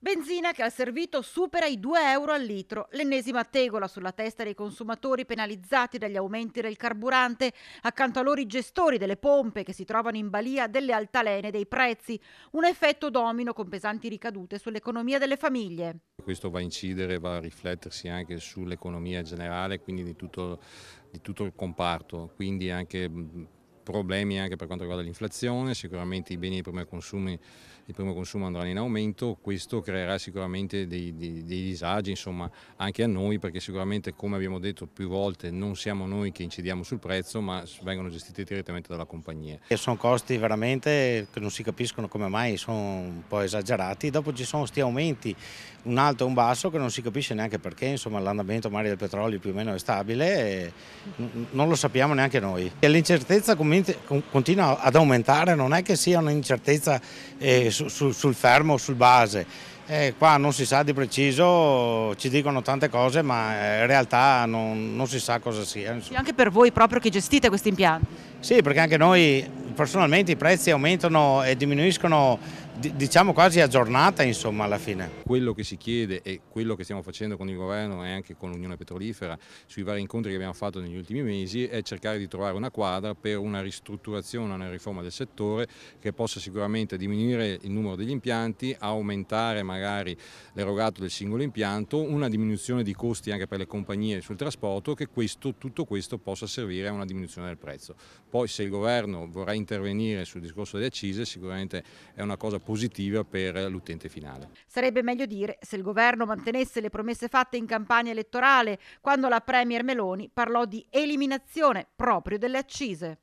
Benzina che al servito supera i 2 euro al litro, l'ennesima tegola sulla testa dei consumatori penalizzati dagli aumenti del carburante, accanto a loro i gestori delle pompe che si trovano in balia delle altalene dei prezzi, un effetto domino con pesanti ricadute sull'economia delle famiglie. Questo va a incidere, va a riflettersi anche sull'economia generale, quindi di tutto, di tutto il comparto, quindi anche problemi anche per quanto riguarda l'inflazione, sicuramente i beni di primo consumo, di primo consumo andranno in aumento, questo creerà sicuramente dei, dei, dei disagi insomma, anche a noi perché sicuramente come abbiamo detto più volte non siamo noi che incidiamo sul prezzo ma vengono gestiti direttamente dalla compagnia. E sono costi veramente che non si capiscono come mai, sono un po' esagerati, dopo ci sono questi aumenti, un alto e un basso che non si capisce neanche perché, insomma l'andamento magari del petrolio più o meno è stabile, e non lo sappiamo neanche noi. E l'incertezza comincia veramente continua ad aumentare, non è che sia un'incertezza eh, su, su, sul fermo o sul base. Eh, qua non si sa di preciso, ci dicono tante cose, ma eh, in realtà non, non si sa cosa sia. Sì, anche per voi proprio che gestite questi impianti? Sì, perché anche noi personalmente i prezzi aumentano e diminuiscono diciamo quasi aggiornata insomma alla fine. Quello che si chiede e quello che stiamo facendo con il governo e anche con l'Unione Petrolifera sui vari incontri che abbiamo fatto negli ultimi mesi è cercare di trovare una quadra per una ristrutturazione, una riforma del settore che possa sicuramente diminuire il numero degli impianti, aumentare magari l'erogato del singolo impianto, una diminuzione di costi anche per le compagnie sul trasporto che questo, tutto questo possa servire a una diminuzione del prezzo. Poi se il governo vorrà intervenire sul discorso delle accise sicuramente è una cosa positiva per l'utente finale. Sarebbe meglio dire se il governo mantenesse le promesse fatte in campagna elettorale, quando la Premier Meloni parlò di eliminazione proprio delle accise.